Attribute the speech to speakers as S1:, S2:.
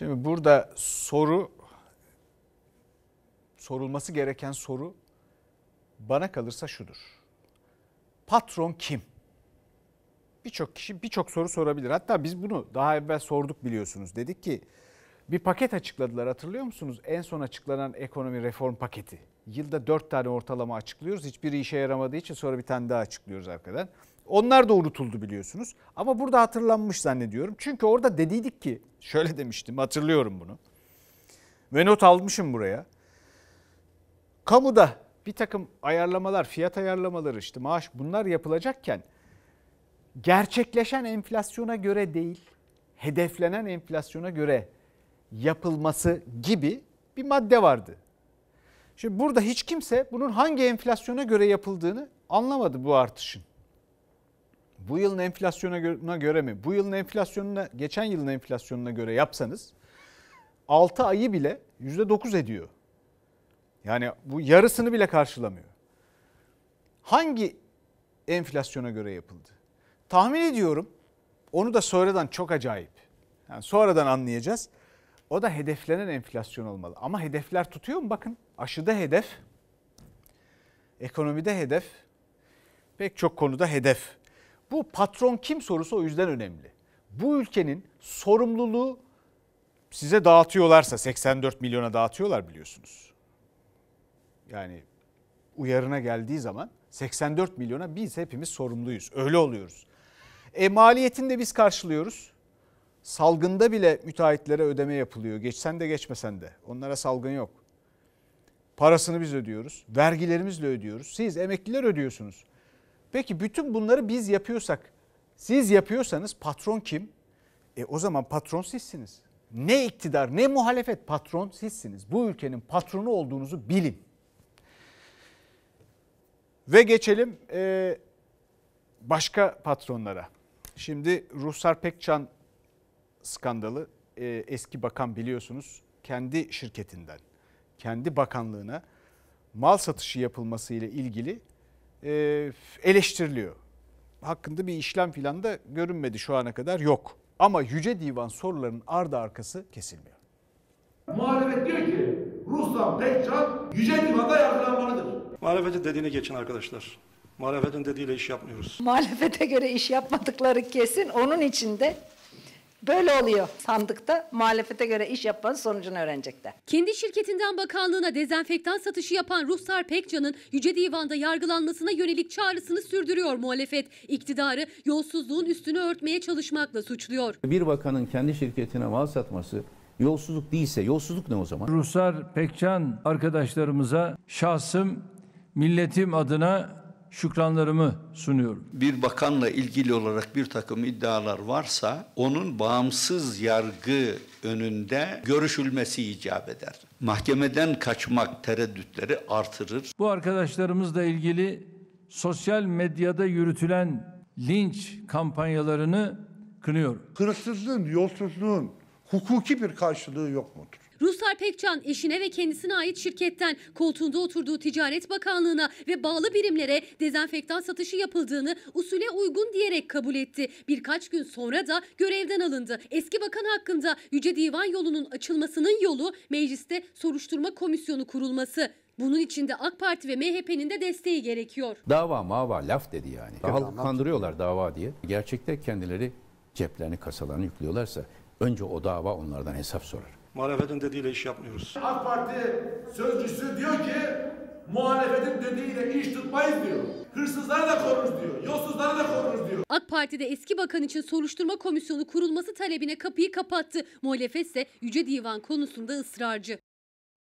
S1: Şimdi burada soru sorulması gereken soru bana kalırsa şudur. Patron kim? Birçok kişi birçok soru sorabilir. Hatta biz bunu daha evvel sorduk biliyorsunuz. Dedik ki bir paket açıkladılar hatırlıyor musunuz? En son açıklanan ekonomi reform paketi. Yılda dört tane ortalama açıklıyoruz. Hiçbiri işe yaramadığı için sonra bir tane daha açıklıyoruz arkadan. Onlar da unutuldu biliyorsunuz. Ama burada hatırlanmış zannediyorum. Çünkü orada dediydik ki şöyle demiştim hatırlıyorum bunu. Ve not almışım buraya. Kamuda bir takım ayarlamalar, fiyat ayarlamaları işte maaş bunlar yapılacakken gerçekleşen enflasyona göre değil, hedeflenen enflasyona göre yapılması gibi bir madde vardı. Şimdi burada hiç kimse bunun hangi enflasyona göre yapıldığını anlamadı bu artışın bu yılın enflasyonuna göre mi? Bu yılın enflasyonuna, geçen yılın enflasyonuna göre yapsanız 6 ayı bile %9 ediyor. Yani bu yarısını bile karşılamıyor. Hangi enflasyona göre yapıldı? Tahmin ediyorum onu da sonradan çok acayip. Yani sonradan anlayacağız. O da hedeflenen enflasyon olmalı. Ama hedefler tutuyor mu? Bakın aşıda hedef, ekonomide hedef, pek çok konuda hedef. Bu patron kim sorusu o yüzden önemli. Bu ülkenin sorumluluğu size dağıtıyorlarsa 84 milyona dağıtıyorlar biliyorsunuz. Yani uyarına geldiği zaman 84 milyona biz hepimiz sorumluyuz. Öyle oluyoruz. E maliyetini de biz karşılıyoruz. Salgında bile müteahhitlere ödeme yapılıyor. Geçsen de geçmesen de. Onlara salgın yok. Parasını biz ödüyoruz. Vergilerimizle ödüyoruz. Siz emekliler ödüyorsunuz. Peki bütün bunları biz yapıyorsak, siz yapıyorsanız patron kim? E o zaman patron sizsiniz. Ne iktidar ne muhalefet patron sizsiniz. Bu ülkenin patronu olduğunuzu bilin. Ve geçelim e, başka patronlara. Şimdi Ruhsar Pekcan skandalı e, eski bakan biliyorsunuz kendi şirketinden, kendi bakanlığına mal satışı yapılması ile ilgili e, eleştiriliyor. Hakkında bir işlem filan da görünmedi şu ana kadar yok. Ama Yüce Divan sorularının ardı arkası kesilmiyor. Muhalefet diyor ki Ruslan Pekcan Yüce Divan'da yargılanmalıdır. Muhalefetin dediğini geçin arkadaşlar. Muhalefetin dediğiyle iş yapmıyoruz. Muhalefete göre iş yapmadıkları kesin. Onun için de Böyle oluyor sandıkta muhalefete göre iş yapmanın sonucunu öğrenecekler.
S2: Kendi şirketinden bakanlığına dezenfektan satışı yapan Ruhsar Pekcan'ın Yüce Divan'da yargılanmasına yönelik çağrısını sürdürüyor muhalefet. İktidarı yolsuzluğun üstünü örtmeye çalışmakla suçluyor.
S1: Bir bakanın kendi şirketine mal satması yolsuzluk değilse yolsuzluk ne o zaman? Ruhsar Pekcan arkadaşlarımıza şahsım milletim adına şükranlarımı sunuyorum. Bir bakanla ilgili olarak bir takım iddialar varsa onun bağımsız yargı önünde görüşülmesi icap eder. Mahkemeden kaçmak tereddütleri artırır. Bu arkadaşlarımızla ilgili sosyal medyada yürütülen linç kampanyalarını kınıyorum. Hırsızlığın, yolsuzluğun hukuki bir karşılığı yok mudur?
S2: Ruslar Pekcan eşine ve kendisine ait şirketten koltuğunda oturduğu Ticaret Bakanlığı'na ve bağlı birimlere dezenfektan satışı yapıldığını usule uygun diyerek kabul etti. Birkaç gün sonra da görevden alındı. Eski bakan hakkında Yüce Divan yolunun açılmasının yolu mecliste soruşturma komisyonu kurulması. Bunun için de AK Parti ve MHP'nin de desteği gerekiyor.
S1: Dava mava laf dedi yani. Halk kandırıyorlar dava diye. Gerçekte kendileri ceplerini kasalarını yüklüyorlarsa önce o dava onlardan hesap sorar. Muhalefetin dediğiyle iş yapmıyoruz. AK Parti sözcüsü diyor ki muhalefetin dediğiyle iş tutmayız diyor. Hırsızları da koruruz diyor. Yolsuzları da
S2: koruruz diyor. AK Parti'de eski bakan için soruşturma komisyonu kurulması talebine kapıyı kapattı. Muhalefet ise Yüce Divan konusunda ısrarcı.